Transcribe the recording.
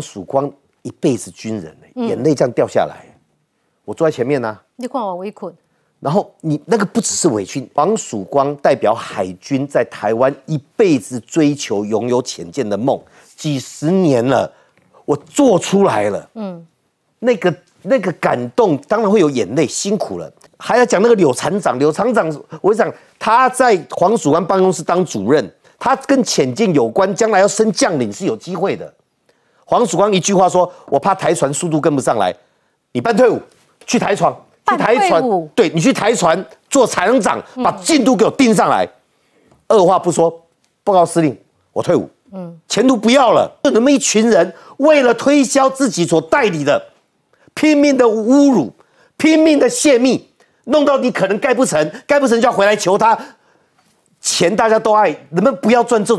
曙光一辈子军人眼泪这样掉下来，我坐在前面呢。你看我一困。然后你那个不只是委屈，黄曙光代表海军在台湾一辈子追求拥有潜舰的梦，几十年了，我做出来了。嗯，那个那个感动，当然会有眼泪。辛苦了，还要讲那个柳厂长。柳厂长，我想他在黄曙光办公室当主任，他跟潜舰有关，将来要升将领是有机会的。黄曙光一句话说：“我怕台船速度跟不上来，你办退伍去台船，去台船，对你去台船做船长，把进度给我盯上来。”二话不说，报告司令，我退伍，嗯，前途不要了。就那么一群人，为了推销自己所代理的，拼命的侮辱，拼命的泄密，弄到你可能盖不成，盖不成就要回来求他。钱大家都爱，能不能不要赚这。种？